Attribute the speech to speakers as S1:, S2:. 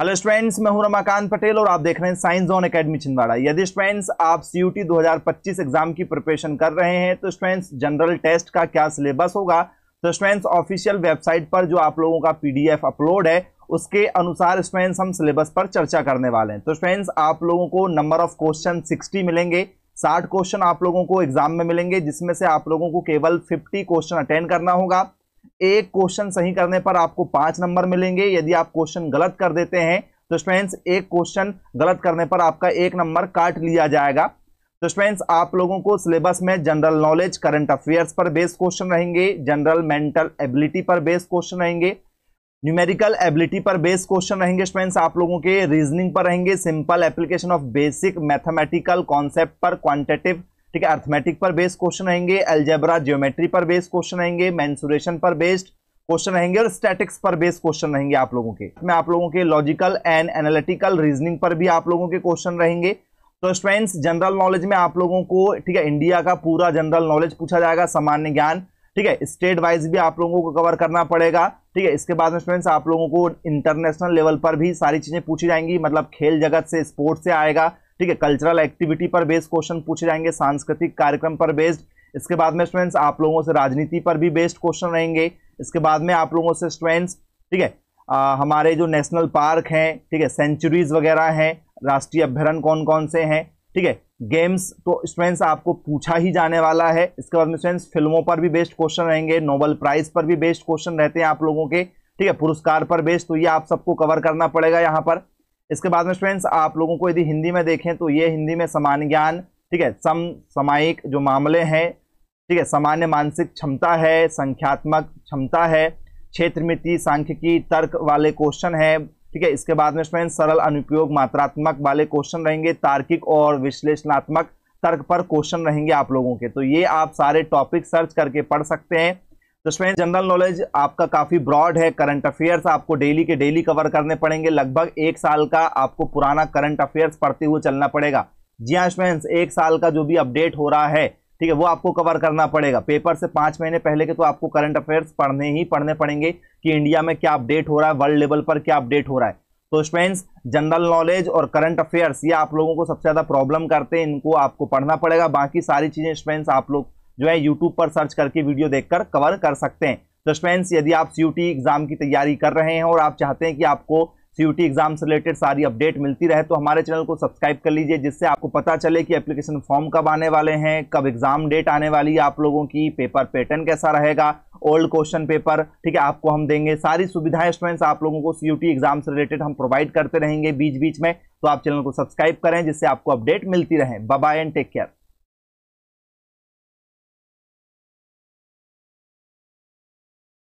S1: hello students मैं हूं रमाकांत पटेल और आप देख रहे हैं साइंस जोन एकेडमी छिंदवाड़ा यदि स्टूडेंट्स आप सी यू एग्जाम की प्रिपरेशन कर रहे हैं तो स्टूडेंट्स जनरल टेस्ट का क्या सिलेबस होगा तो स्टूडेंट्स ऑफिशियल वेबसाइट पर जो आप लोगों का पीडीएफ अपलोड है उसके अनुसार स्टूडेंट्स हम सिलेबस पर चर्चा करने वाले हैं तो स्टूडेंट्स आप लोगों को नंबर ऑफ क्वेश्चन सिक्सटी मिलेंगे साठ क्वेश्चन आप लोगों को एग्जाम में मिलेंगे जिसमें से आप लोगों को केवल फिफ्टी क्वेश्चन अटेंड करना होगा एक क्वेश्चन सही करने पर आपको पांच नंबर मिलेंगे यदि आप क्वेश्चन गलत कर देते हैं तो स्टूडेंट्स एक क्वेश्चन गलत करने पर आपका एक नंबर काट लिया जाएगा तो स्टूडेंट्स आप लोगों को सिलेबस में जनरल नॉलेज करंट अफेयर्स पर बेस्ड क्वेश्चन रहेंगे जनरल मेंटल एबिलिटी पर बेस्ड क्वेश्चन रहेंगे न्यूमेरिकल एबिलिटी पर बेस्ड क्वेश्चन रहेंगे स्टूडेंट्स आप लोगों के रीजनिंग पर रहेंगे simple application of basic mathematical concept पर क्वांटिटेटिव ठीक है अर्थमेटिक पर बेस्ड क्वेश्चन रहेंगे एल्जेब्रा जियोमेट्री पर बेस्ड क्वेश्चन रहेंगे मैंसुरेशन पर बेस्ड क्वेश्चन रहेंगे और स्टैटिक्स पर बेस्ड क्वेश्चन रहेंगे आप लोगों के मैं आप लोगों के लॉजिकल एंड एनालिटिकल रीजनिंग पर भी आप लोगों के क्वेश्चन रहेंगे तो स्टूडेंट्स जनरल नॉलेज में आप लोगों को ठीक है इंडिया का पूरा जनरल नॉलेज पूछा जाएगा सामान्य ज्ञान ठीक है स्टेट वाइज भी आप लोगों को कवर करना पड़ेगा ठीक है इसके बाद में स्टूडेंट्स आप लोगों को इंटरनेशनल लेवल पर भी सारी चीज़ें पूछी जाएंगी मतलब खेल जगत से स्पोर्ट्स से आएगा ठीक है कल्चरल एक्टिविटी पर बेस्ड क्वेश्चन पूछे जाएंगे सांस्कृतिक कार्यक्रम पर बेस्ड इसके बाद में स्टूडेंट्स आप लोगों से राजनीति पर भी बेस्ड क्वेश्चन रहेंगे इसके बाद में आप लोगों से स्टूडेंट्स ठीक है आ, हमारे जो नेशनल पार्क हैं ठीक है सेंचुरीज वगैरह हैं राष्ट्रीय अभ्यारण कौन कौन से हैं ठीक है गेम्स तो स्टूडेंट्स आपको पूछा ही जाने वाला है इसके बाद में स्टूडेंट्स फिल्मों पर भी बेस्ड क्वेश्चन रहेंगे नोबल प्राइज पर भी बेस्ड क्वेश्चन रहते हैं आप लोगों के ठीक है पुरस्कार पर बेस्ड तो ये आप सबको कवर करना पड़ेगा यहाँ पर इसके बाद में फ्रेंड्स आप लोगों को यदि हिंदी में देखें तो ये हिंदी में समान ज्ञान ठीक है सम समायिक जो मामले हैं ठीक है सामान्य मानसिक क्षमता है संख्यात्मक क्षमता है क्षेत्र मिति सांख्यिकी तर्क वाले क्वेश्चन है ठीक है इसके बाद में फ्रेंड्स सरल अनुपयोग मात्रात्मक वाले क्वेश्चन रहेंगे तार्किक और विश्लेषणात्मक तर्क पर क्वेश्चन रहेंगे आप लोगों के तो ये आप सारे टॉपिक सर्च करके पढ़ सकते हैं तो फ्रेंड जनरल नॉलेज आपका काफ़ी ब्रॉड है करंट अफेयर्स आपको डेली के डेली कवर करने पड़ेंगे लगभग एक साल का आपको पुराना करंट अफेयर्स पढ़ते हुए चलना पड़ेगा जी हाँ फ्रेंड्स एक साल का जो भी अपडेट हो रहा है ठीक है वो आपको कवर करना पड़ेगा पेपर से पाँच महीने पहले के तो आपको करंट अफेयर्स पढ़ने ही पढ़ने पड़ेंगे कि इंडिया में क्या अपडेट हो रहा है वर्ल्ड लेवल पर क्या अपडेट हो रहा है तो स्टूडेंट्स जनरल नॉलेज और करंट अफेयर्स ये आप लोगों को सबसे ज़्यादा प्रॉब्लम करते हैं इनको आपको पढ़ना पड़ेगा बाकी सारी चीज़ें स्टूडेंट्स आप लोग जो है यूट्यूब पर सर्च करके वीडियो देखकर कवर कर सकते हैं तो फ्रेंड्स यदि आप सी एग्ज़ाम की तैयारी कर रहे हैं और आप चाहते हैं कि आपको सी एग्ज़ाम से रिलेटेड सारी अपडेट मिलती रहे तो हमारे चैनल को सब्सक्राइब कर लीजिए जिससे आपको पता चले कि एप्लीकेशन फॉर्म कब आने वाले हैं कब एग्ज़ाम डेट आने वाली है आप लोगों की पेपर पैटर्न कैसा रहेगा ओल्ड क्वेश्चन पेपर ठीक है आपको हम देंगे सारी सुविधाएं स्टूडेंट्स आप लोगों को सी एग्ज़ाम से रिलेटेड हम प्रोवाइड करते रहेंगे बीच बीच में तो आप चैनल को सब्सक्राइब करें जिससे आपको अपडेट मिलती रहे बाय एंड टेक केयर